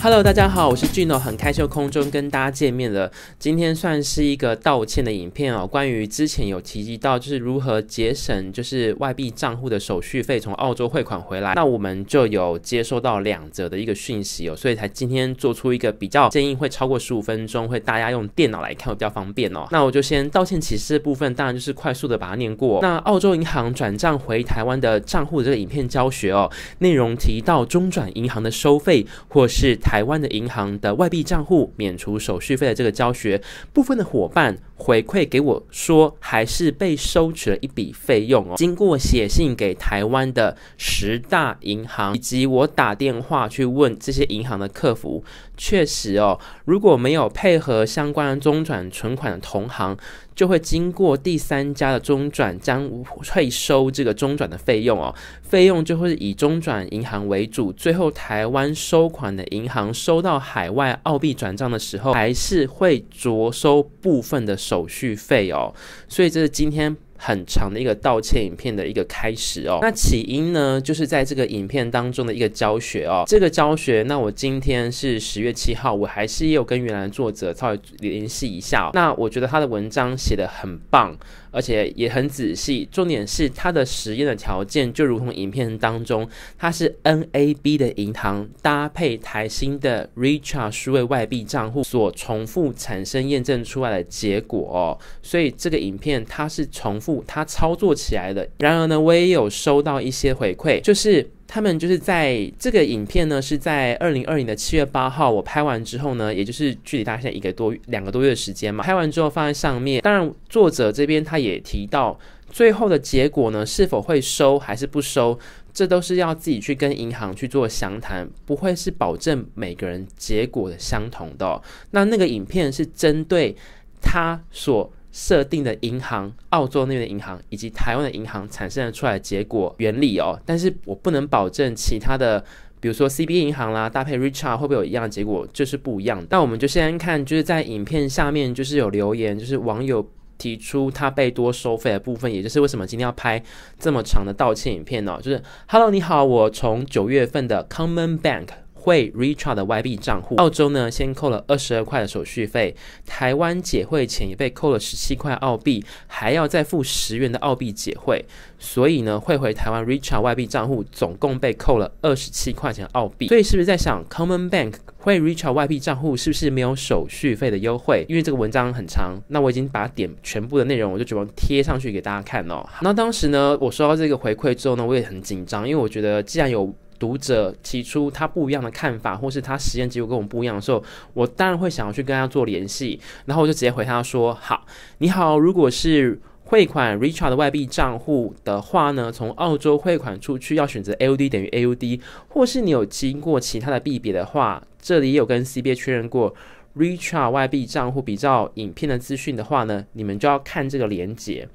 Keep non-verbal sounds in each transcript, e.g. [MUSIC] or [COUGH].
Hello，大家好，我是俊诺。很开羞空中跟大家见面了。今天算是一个道歉的影片哦，关于之前有提及到，就是如何节省就是外币账户的手续费，从澳洲汇款回来，那我们就有接收到两折的一个讯息哦，所以才今天做出一个比较建议，会超过十五分钟，会大家用电脑来看会比较方便哦。那我就先道歉，示的部分当然就是快速的把它念过。那澳洲银行转账回台湾的账户这个影片教学哦，内容提到中转银行的收费或是。台湾的银行的外币账户免除手续费的这个教学部分的伙伴回馈给我说，还是被收取了一笔费用。哦。经过写信给台湾的十大银行，以及我打电话去问这些银行的客服。确实哦，如果没有配合相关中转存款的同行，就会经过第三家的中转，将会收这个中转的费用哦，费用就会以中转银行为主，最后台湾收款的银行收到海外澳币转账的时候，还是会着收部分的手续费哦，所以这是今天。很长的一个道歉影片的一个开始哦，那起因呢，就是在这个影片当中的一个教学哦。这个教学，那我今天是十月七号，我还是有跟原来的作者稍微联系一下。那我觉得他的文章写的很棒，而且也很仔细。重点是他的实验的条件，就如同影片当中，他是 NAB 的银行搭配台新的 r i c h a r d e 数位外币账户所重复产生验证出来的结果哦。所以这个影片它是重复。他操作起来了。然而呢，我也有收到一些回馈，就是他们就是在这个影片呢，是在二零二零的七月八号我拍完之后呢，也就是距离大概一个多两个多月的时间嘛，拍完之后放在上面。当然，作者这边他也提到，最后的结果呢，是否会收还是不收，这都是要自己去跟银行去做详谈，不会是保证每个人结果的相同的。那那个影片是针对他所。设定的银行、澳洲那边的银行以及台湾的银行产生的出来的结果原理哦，但是我不能保证其他的，比如说 CBA 银行啦，搭配 r i c h a r d 会不会有一样的结果，就是不一样。那我们就先看，就是在影片下面就是有留言，就是网友提出他被多收费的部分，也就是为什么今天要拍这么长的道歉影片呢？就是 Hello 你好，我从九月份的 Common Bank。汇 r e c h a r d 的外币账户，澳洲呢先扣了二十二块的手续费，台湾解汇前也被扣了十七块澳币，还要再付十元的澳币解汇，所以呢汇回台湾 r e c h a r d 外币账户总共被扣了二十七块钱澳币。所以是不是在想 Common Bank 汇 r e c h a r d 外币账户是不是没有手续费的优惠？因为这个文章很长，那我已经把点全部的内容我就准备贴上去给大家看哦。那当时呢我收到这个回馈之后呢我也很紧张，因为我觉得既然有读者提出他不一样的看法，或是他实验结果跟我们不一样的时候，我当然会想要去跟他做联系，然后我就直接回他说：“好，你好，如果是汇款 r i c h a r d 的外币账户的话呢，从澳洲汇款出去要选择 AUD 等于 AUD，或是你有经过其他的币别的话，这里也有跟 CBA 确认过 r i c h a r d 外币账户比较影片的资讯的话呢，你们就要看这个连接。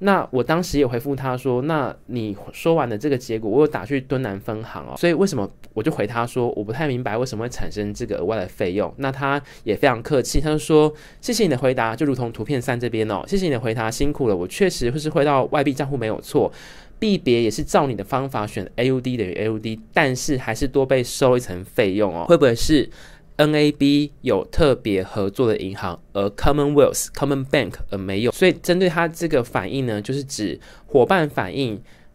那我当时也回复他说，那你说完的这个结果，我打去敦南分行哦，所以为什么我就回他说我不太明白为什么会产生这个额外的费用？那他也非常客气，他就说谢谢你的回答，就如同图片三这边哦，谢谢你的回答，辛苦了，我确实会是汇到外币账户没有错，币别也是照你的方法选 AUD 等于 AUD，但是还是多被收一层费用哦，会不会是？NAB 有特别合作的银行，而 c o m m o n w e a l t h Common Bank 而没有，所以针对他这个反应呢，就是指伙伴反应，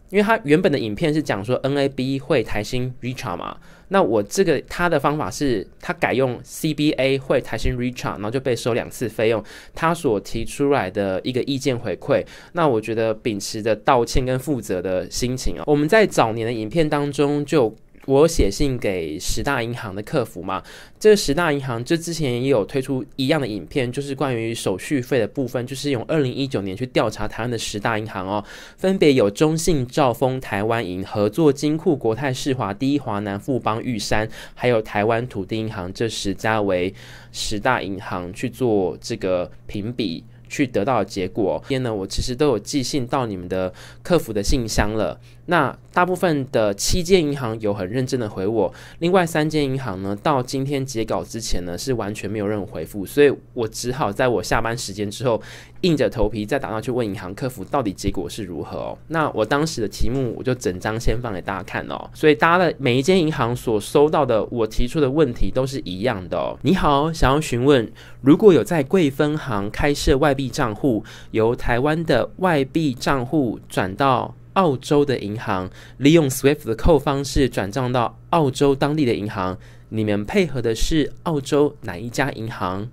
因为他原本的影片是讲说 NAB 会台新 r e a r a 嘛，那我这个他的方法是他改用 CBA 会台新 r e a r a 然后就被收两次费用，他所提出来的一个意见回馈，那我觉得秉持着道歉跟负责的心情啊，我们在早年的影片当中就。我写信给十大银行的客服嘛，这十大银行这之前也有推出一样的影片，就是关于手续费的部分，就是用二零一九年去调查台湾的十大银行哦，分别有中信、兆丰、台湾银、合作金库、国泰、世华、第一华南、富邦、玉山，还有台湾土地银行，这十家为十大银行去做这个评比，去得到的结果，天呢我其实都有寄信到你们的客服的信箱了。那大部分的七间银行有很认真的回我，另外三间银行呢，到今天截稿之前呢是完全没有任何回复，所以我只好在我下班时间之后，硬着头皮再打上去问银行客服到底结果是如何哦。那我当时的题目我就整张先放给大家看哦，所以大家的每一间银行所收到的我提出的问题都是一样的哦。你好，想要询问如果有在贵分行开设外币账户，由台湾的外币账户转到。澳洲的银行利用 SWIFT 的扣方式转账到澳洲当地的银行，你们配合的是澳洲哪一家银行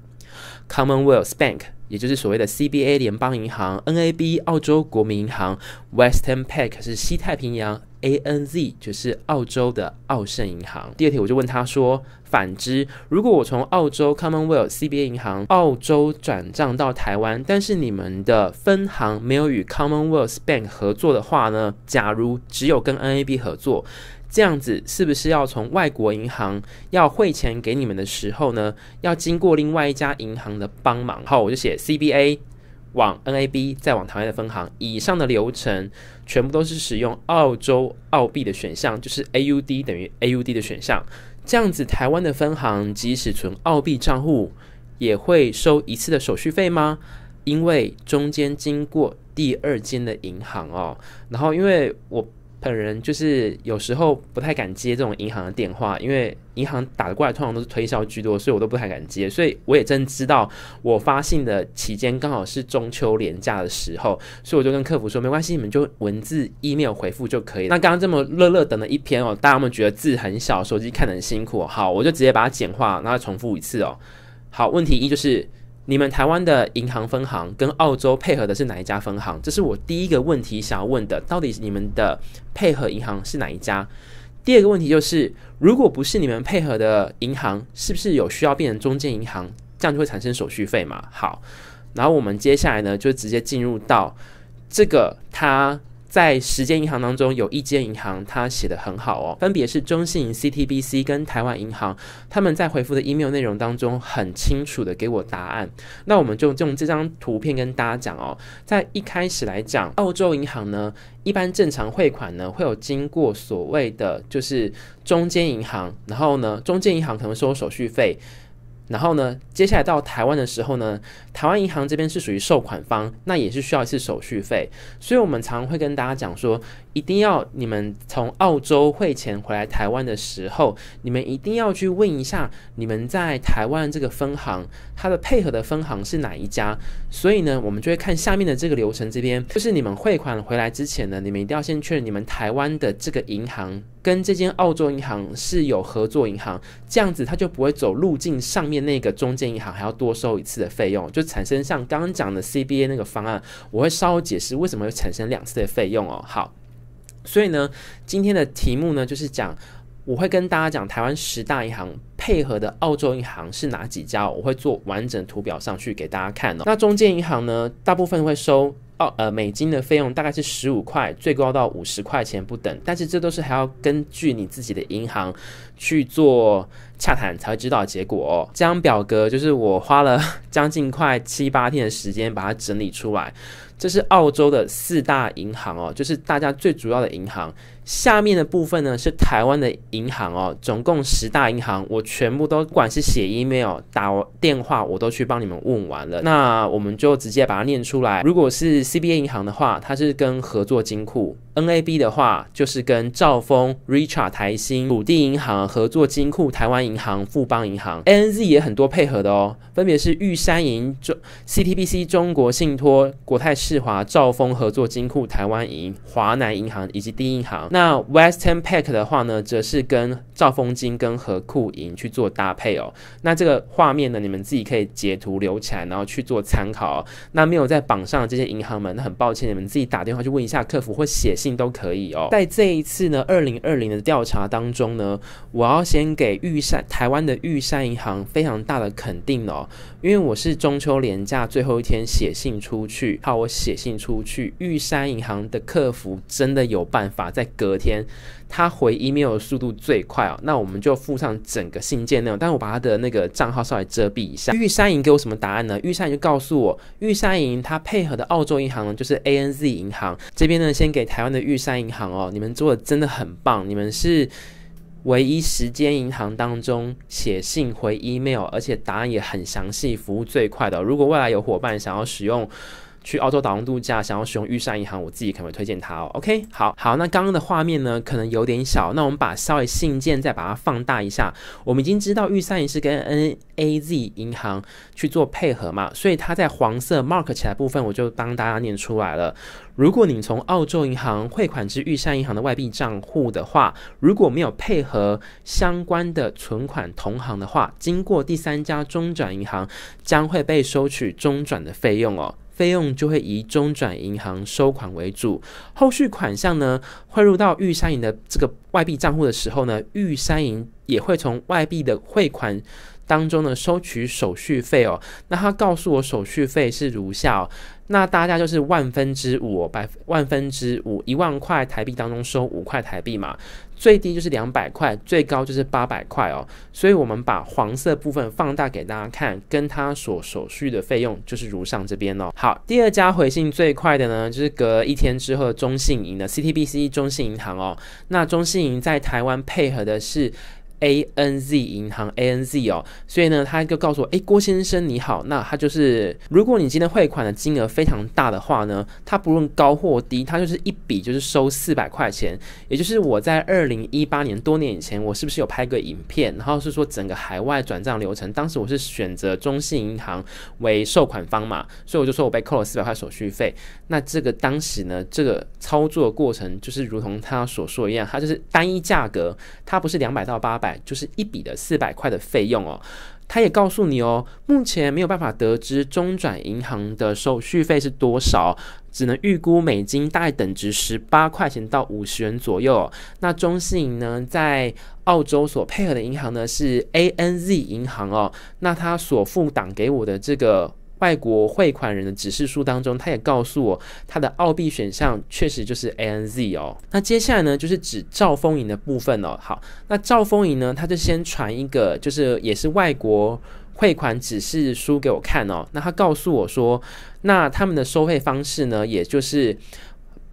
？Commonwealth Bank，也就是所谓的 CBA 联邦银行，NAB 澳洲国民银行，Western p a c k 是西太平洋。A N Z 就是澳洲的澳盛银行。第二题我就问他说：“反之，如果我从澳洲 Commonwealth C B A 银行澳洲转账到台湾，但是你们的分行没有与 Commonwealth Bank 合作的话呢？假如只有跟 N A B 合作，这样子是不是要从外国银行要汇钱给你们的时候呢，要经过另外一家银行的帮忙？”好，我就写 C B A。往 NAB 再往台湾的分行，以上的流程全部都是使用澳洲澳币的选项，就是 AUD 等于 AUD 的选项。这样子，台湾的分行即使存澳币账户，也会收一次的手续费吗？因为中间经过第二间的银行哦，然后因为我。本人就是有时候不太敢接这种银行的电话，因为银行打过来通常都是推销居多，所以我都不太敢接。所以我也真知道，我发信的期间刚好是中秋连假的时候，所以我就跟客服说没关系，你们就文字、email 回复就可以那刚刚这么乐乐等了一篇哦，大家们觉得字很小，手机看得很辛苦。好，我就直接把它简化，然后重复一次哦。好，问题一就是。你们台湾的银行分行跟澳洲配合的是哪一家分行？这是我第一个问题想要问的，到底你们的配合银行是哪一家？第二个问题就是，如果不是你们配合的银行，是不是有需要变成中间银行，这样就会产生手续费嘛？好，然后我们接下来呢，就直接进入到这个它。在十间银行当中，有一间银行它写的很好哦，分别是中信 CTBC 跟台湾银行，他们在回复的 email 内容当中很清楚的给我答案。那我们就用这张图片跟大家讲哦，在一开始来讲，澳洲银行呢，一般正常汇款呢会有经过所谓的就是中间银行，然后呢，中间银行可能收手续费，然后呢，接下来到台湾的时候呢。台湾银行这边是属于收款方，那也是需要一次手续费，所以我们常会跟大家讲说，一定要你们从澳洲汇钱回来台湾的时候，你们一定要去问一下，你们在台湾这个分行，它的配合的分行是哪一家？所以呢，我们就会看下面的这个流程这边，就是你们汇款回来之前呢，你们一定要先确认你们台湾的这个银行跟这间澳洲银行是有合作银行，这样子它就不会走路径上面那个中间银行还要多收一次的费用，就。产生像刚刚讲的 CBA 那个方案，我会稍微解释为什么会产生两次的费用哦。好，所以呢，今天的题目呢，就是讲我会跟大家讲台湾十大银行配合的澳洲银行是哪几家，我会做完整图表上去给大家看哦。那中间银行呢，大部分会收澳呃美金的费用，大概是十五块，最高到五十块钱不等，但是这都是还要根据你自己的银行。去做洽谈才会知道结果。这张表格就是我花了 [LAUGHS] 将近快七八天的时间把它整理出来。这是澳洲的四大银行哦，就是大家最主要的银行。下面的部分呢是台湾的银行哦，总共十大银行，我全部都不管是写 email 打电话我都去帮你们问完了。那我们就直接把它念出来。如果是 CBA 银行的话，它是跟合作金库。NAB 的话，就是跟兆丰、Richa、台新、土地银行合作金库、台湾银行、富邦银行、ANZ 也很多配合的哦，分别是玉山银中 CTBC 中国信托、国泰世华、兆丰合作金库、台湾银、华南银行以及第一银行。那 Western Pac k 的话呢，则是跟兆丰金跟和库银去做搭配哦。那这个画面呢，你们自己可以截图留起来，然后去做参考。那没有在榜上的这些银行们，那很抱歉，你们自己打电话去问一下客服或写信。都可以哦，在这一次呢，二零二零的调查当中呢，我要先给玉山台湾的玉山银行非常大的肯定哦，因为我是中秋连假最后一天写信出去，好，我写信出去，玉山银行的客服真的有办法在隔天。他回 email 的速度最快哦，那我们就附上整个信件内容，但我把他的那个账号稍微遮蔽一下。玉山银给我什么答案呢？玉山就告诉我，玉山银他配合的澳洲银行呢，就是 ANZ 银行。这边呢，先给台湾的玉山银行哦，你们做的真的很棒，你们是唯一时间银行当中写信回 email，而且答案也很详细，服务最快的。如果未来有伙伴想要使用。去澳洲打工度假，想要使用御膳银行，我自己可能会推荐它哦。OK，好好，那刚刚的画面呢，可能有点小，那我们把稍微信件再把它放大一下。我们已经知道御膳银行是跟 N A Z 银行去做配合嘛，所以它在黄色 mark 起来部分，我就帮大家念出来了。如果你从澳洲银行汇款至玉山银行的外币账户的话，如果没有配合相关的存款同行的话，经过第三家中转银行将会被收取中转的费用哦。费用就会以中转银行收款为主，后续款项呢汇入到玉山银的这个外币账户的时候呢，玉山银也会从外币的汇款。当中呢收取手续费哦，那他告诉我手续费是如下，那大家就是万分之五，百万分之五，一万块台币当中收五块台币嘛，最低就是两百块，最高就是八百块哦，所以我们把黄色部分放大给大家看，跟他所手续的费用就是如上这边哦。好，第二家回信最快的呢，就是隔一天之后中信银的 CTBC 中信银行哦，那中信银在台湾配合的是。A N Z 银行 A N Z 哦，所以呢，他就告诉我，哎，郭先生你好，那他就是，如果你今天汇款的金额非常大的话呢，它不论高或低，它就是一笔就是收四百块钱。也就是我在二零一八年多年以前，我是不是有拍个影片，然后是说整个海外转账流程，当时我是选择中信银行为收款方嘛，所以我就说我被扣了四百块手续费。那这个当时呢，这个操作过程就是如同他所说一样，它就是单一价格，它不是两百到八百。就是一笔的四百块的费用哦，他也告诉你哦，目前没有办法得知中转银行的手续费是多少，只能预估美金大概等值十八块钱到五十元左右。那中信银呢，在澳洲所配合的银行呢是 ANZ 银行哦，那他所付档给我的这个。外国汇款人的指示书当中，他也告诉我他的澳币选项确实就是 A N Z 哦。那接下来呢，就是指赵丰盈的部分了。好，那赵丰盈呢，他就先传一个，就是也是外国汇款指示书给我看哦。那他告诉我说，那他们的收费方式呢，也就是。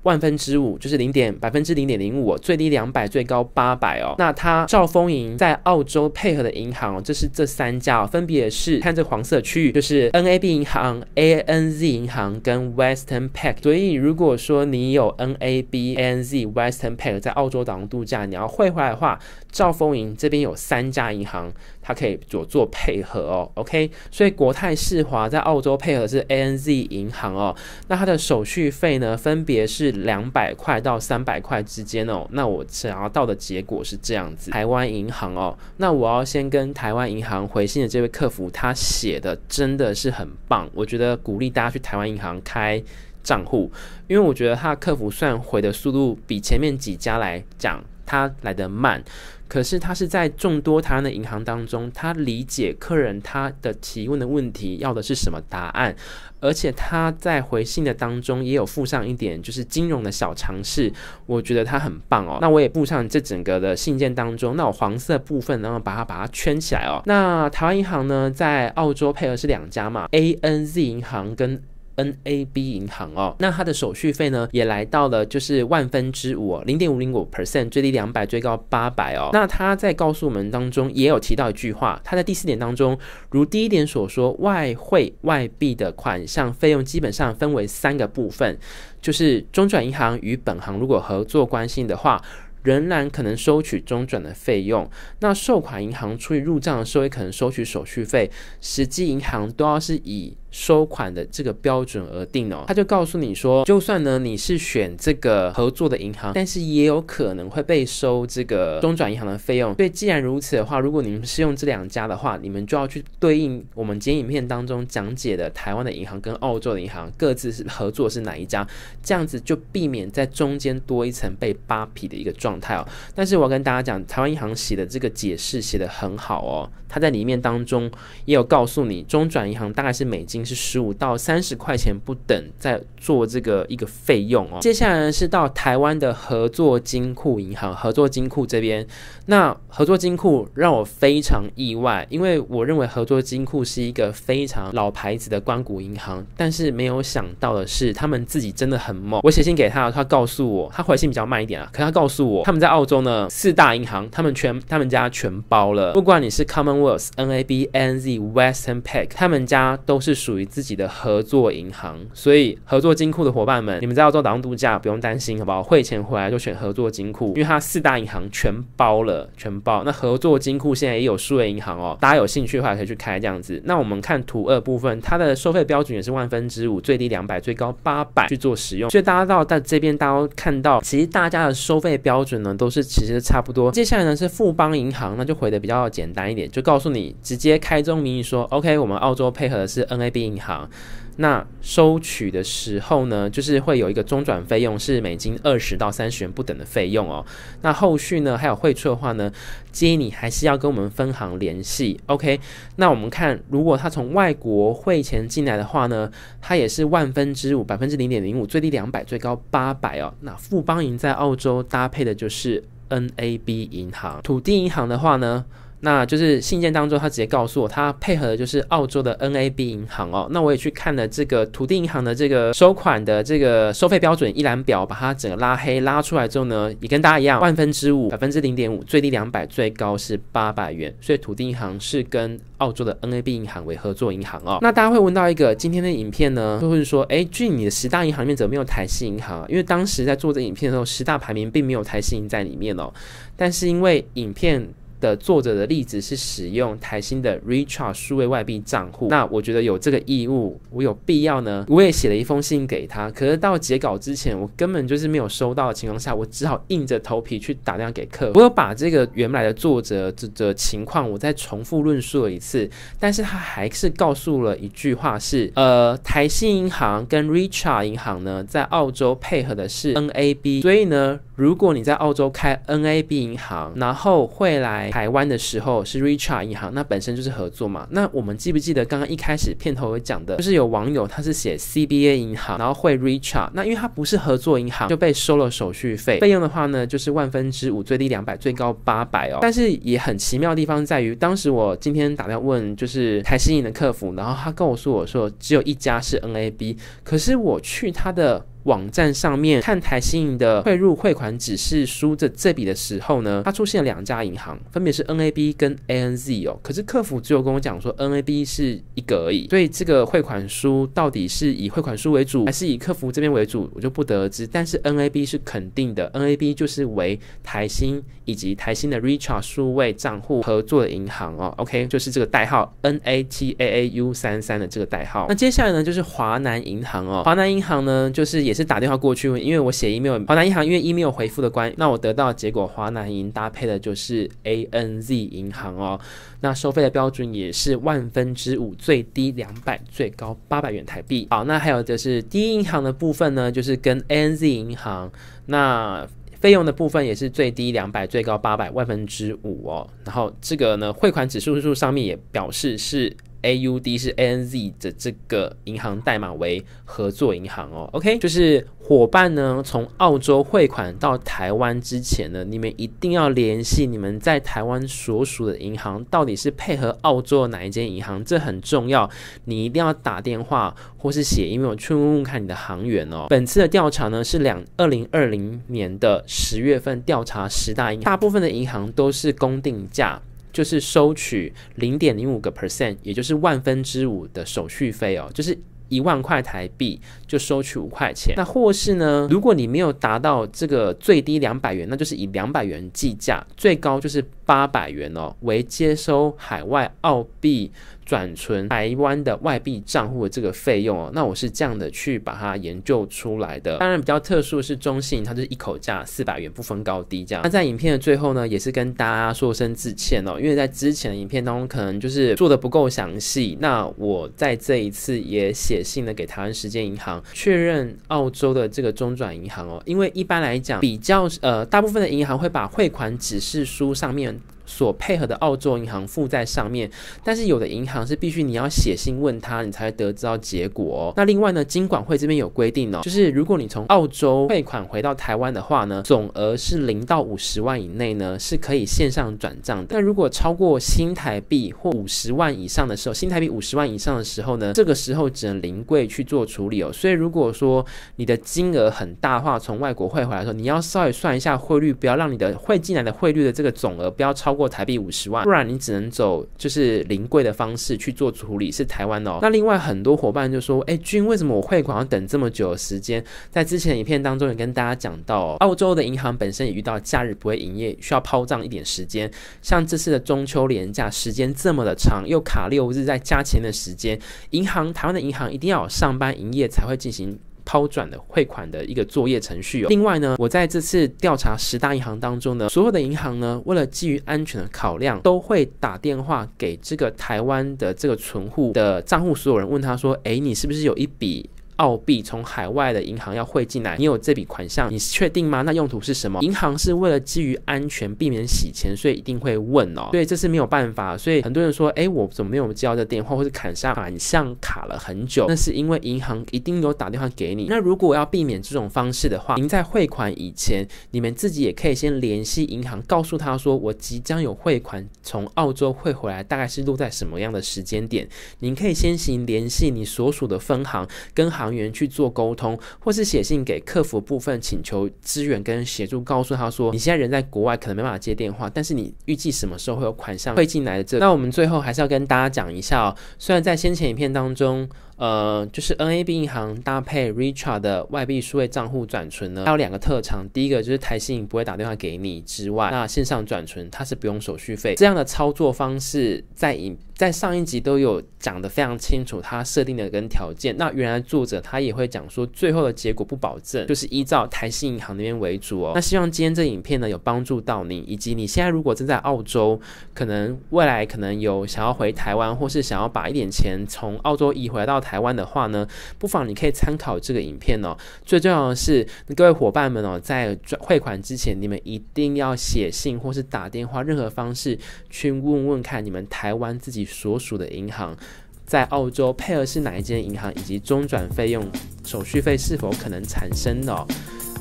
万分之五就是零点百分之零点零五，最低两百，最高八百哦。那它兆丰银在澳洲配合的银行，这是这三家哦，分别是看这黄色区域，就是 NAB 银行、ANZ 银行跟 Western p a k 所以如果说你有 NAB、ANZ、Western p a k 在澳洲岛度假，你要汇回来的话，兆丰银这边有三家银行它可以做做配合哦。OK，所以国泰世华在澳洲配合是 ANZ 银行哦。那它的手续费呢，分别是。两百块到三百块之间哦，那我想要到的结果是这样子。台湾银行哦，那我要先跟台湾银行回信的这位客服，他写的真的是很棒，我觉得鼓励大家去台湾银行开账户，因为我觉得他客服算回的速度比前面几家来讲，他来的慢。可是他是在众多台湾的银行当中，他理解客人他的提问的问题要的是什么答案，而且他在回信的当中也有附上一点就是金融的小常识，我觉得他很棒哦。那我也附上这整个的信件当中，那我黄色部分，然后把它把它圈起来哦。那台湾银行呢，在澳洲配合是两家嘛，A N Z 银行跟。NAB 银行哦，那它的手续费呢，也来到了就是万分之五，零点五零五 percent，最低两百，最高八百哦。那它在告诉我们当中也有提到一句话，它在第四点当中，如第一点所说，外汇外币的款项费用基本上分为三个部分，就是中转银行与本行如果合作关系的话，仍然可能收取中转的费用。那受款银行出于入账的时候也可能收取手续费，实际银行都要是以。收款的这个标准而定哦，他就告诉你说，就算呢你是选这个合作的银行，但是也有可能会被收这个中转银行的费用。所以既然如此的话，如果你们是用这两家的话，你们就要去对应我们今天影片当中讲解的台湾的银行跟澳洲的银行各自是合作是哪一家，这样子就避免在中间多一层被扒皮的一个状态哦。但是我跟大家讲，台湾银行写的这个解释写的很好哦，他在里面当中也有告诉你，中转银行大概是美金。是十五到三十块钱不等，在做这个一个费用哦。接下来是到台湾的合作金库银行，合作金库这边，那合作金库让我非常意外，因为我认为合作金库是一个非常老牌子的关谷银行，但是没有想到的是，他们自己真的很猛。我写信给他，他告诉我，他回信比较慢一点啊，可他告诉我，他们在澳洲呢，四大银行，他们全，他们家全包了，不管你是 Commonwealth、NAB、ANZ、Western p a c k 他们家都是属。属于自己的合作银行，所以合作金库的伙伴们，你们在澳洲岛上度假不用担心，好不好？汇钱回来就选合作金库，因为它四大银行全包了，全包。那合作金库现在也有数位银行哦，大家有兴趣的话可以去开这样子。那我们看图二部分，它的收费标准也是万分之五，最低两百，最高八百去做使用。所以大家到在这边，大家看到其实大家的收费标准呢都是其实差不多。接下来呢是富邦银行，那就回的比较简单一点，就告诉你直接开中名义说，OK，我们澳洲配合的是 n a p [LAUGHS] 银行，那收取的时候呢，就是会有一个中转费用，是美金二十到三十元不等的费用哦。那后续呢，还有汇出的话呢，建议你还是要跟我们分行联系。OK，那我们看，如果他从外国汇钱进来的话呢，它也是万分之五，百分之零点零五，最低两百，最高八百哦。那富邦银在澳洲搭配的就是 NAB 银行，土地银行的话呢？那就是信件当中，他直接告诉我，他配合的就是澳洲的 N A B 银行哦。那我也去看了这个土地银行的这个收款的这个收费标准一览表，把它整个拉黑拉出来之后呢，也跟大家一样，万分之五，百分之零点五，最低两百，最高是八百元。所以土地银行是跟澳洲的 N A B 银行为合作银行哦。那大家会问到一个今天的影片呢，就会说，哎，据你的十大银行里面怎么没有台系银行？因为当时在做这影片的时候，十大排名并没有台系银在里面哦。但是因为影片。的作者的例子是使用台新的 Recharge 数位外币账户，那我觉得有这个义务，我有必要呢。我也写了一封信给他，可是到截稿之前，我根本就是没有收到的情况下，我只好硬着头皮去打电话给客户。我有把这个原来的作者这这情况，我再重复论述了一次，但是他还是告诉了一句话是：呃，台新银行跟 Recharge 银行呢，在澳洲配合的是 NAB，所以呢。如果你在澳洲开 NAB 银行，然后会来台湾的时候是 Richard 银行，那本身就是合作嘛。那我们记不记得刚刚一开始片头有讲的，就是有网友他是写 CBA 银行，然后会 Richard，那因为他不是合作银行，就被收了手续费。费用的话呢，就是万分之五，最低两百，最高八百哦。但是也很奇妙的地方在于，当时我今天打电话问就是台新银的客服，然后他告诉我说只有一家是 NAB，可是我去他的。网站上面看台新营的汇入汇款指示书的这笔的时候呢，它出现两家银行，分别是 NAB 跟 ANZ 哦。可是客服只有跟我讲说 NAB 是一个而已。所以这个汇款书到底是以汇款书为主，还是以客服这边为主，我就不得而知。但是 NAB 是肯定的，NAB 就是为台新以及台新的 r i c h a r d 数位账户合作的银行哦。OK，就是这个代号 NATAAU 三三的这个代号。那接下来呢，就是华南银行哦。华南银行呢，就是也。是打电话过去问，因为我写 email，华南银行因为 email 回复的关，那我得到结果，华南银搭配的就是 ANZ 银行哦。那收费的标准也是万分之五，最低两百，最高八百元台币。好，那还有就是第一银行的部分呢，就是跟 ANZ 银行，那费用的部分也是最低两百，最高八百，万分之五哦。然后这个呢，汇款指数数上面也表示是。A U D 是 A N Z 的这个银行代码为合作银行哦，OK，就是伙伴呢，从澳洲汇款到台湾之前呢，你们一定要联系你们在台湾所属的银行，到底是配合澳洲哪一间银行，这很重要，你一定要打电话或是写，因为我去问问看你的行员哦。本次的调查呢是两二零二零年的十月份调查十大，大部分的银行都是公定价。就是收取零点零五个 percent，也就是万分之五的手续费哦，就是一万块台币。就收取五块钱，那或是呢？如果你没有达到这个最低两百元，那就是以两百元计价，最高就是八百元哦。为接收海外澳币转存台湾的外币账户的这个费用哦，那我是这样的去把它研究出来的。当然比较特殊的是中信，它就是一口价四百元，不分高低这样。那在影片的最后呢，也是跟大家说声致歉哦，因为在之前的影片当中可能就是做的不够详细，那我在这一次也写信了给台湾时间银行。确认澳洲的这个中转银行哦，因为一般来讲，比较呃，大部分的银行会把汇款指示书上面。所配合的澳洲银行附在上面，但是有的银行是必须你要写信问他，你才会得知道结果。那另外呢，金管会这边有规定哦，就是如果你从澳洲汇款回到台湾的话呢，总额是零到五十万以内呢，是可以线上转账的。那如果超过新台币或五十万以上的时候，新台币五十万以上的时候呢，这个时候只能临柜去做处理哦。所以如果说你的金额很大话，从外国汇回来的时候，你要稍微算一下汇率，不要让你的汇进来的汇率的这个总额不要超。过台币五十万，不然你只能走就是临柜的方式去做处理，是台湾的。那另外很多伙伴就说：“哎，君，为什么我汇款要等这么久时间？”在之前的影片当中也跟大家讲到，澳洲的银行本身也遇到假日不会营业，需要抛账一点时间。像这次的中秋连假时间这么的长，又卡六日，在加钱的时间，银行台湾的银行一定要有上班营业才会进行。抛转的汇款的一个作业程序。另外呢，我在这次调查十大银行当中呢，所有的银行呢，为了基于安全的考量，都会打电话给这个台湾的这个存户的账户所有人，问他说：“诶，你是不是有一笔？”澳币从海外的银行要汇进来，你有这笔款项，你确定吗？那用途是什么？银行是为了基于安全，避免洗钱，所以一定会问哦。对，这是没有办法。所以很多人说，哎，我怎么没有接到这电话，或者砍下款项卡了很久？那是因为银行一定有打电话给你。那如果要避免这种方式的话，您在汇款以前，你们自己也可以先联系银行，告诉他说，我即将有汇款从澳洲汇回来，大概是落在什么样的时间点？您可以先行联系你所属的分行，跟行。行员去做沟通，或是写信给客服部分请求支援跟协助，告诉他说你现在人在国外，可能没办法接电话，但是你预计什么时候会有款项汇进来的？这那我们最后还是要跟大家讲一下，虽然在先前影片当中。呃，就是 NAB 银行搭配 r i c h a r d 的外币数位账户转存呢，它有两个特长。第一个就是台信不会打电话给你之外，那线上转存它是不用手续费。这样的操作方式在影在上一集都有讲的非常清楚，它设定的跟条件。那原来作者他也会讲说，最后的结果不保证，就是依照台信银行那边为主哦。那希望今天这影片呢有帮助到你，以及你现在如果正在澳洲，可能未来可能有想要回台湾，或是想要把一点钱从澳洲移回到。台湾的话呢，不妨你可以参考这个影片哦。最重要的是，各位伙伴们哦，在汇款之前，你们一定要写信或是打电话，任何方式去问问看，你们台湾自己所属的银行在澳洲配合是哪一间银行，以及中转费用、手续费是否可能产生哦。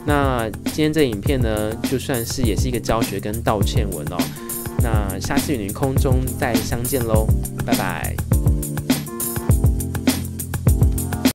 那今天这影片呢，就算是也是一个教学跟道歉文哦。那下次与您空中再相见喽，拜拜。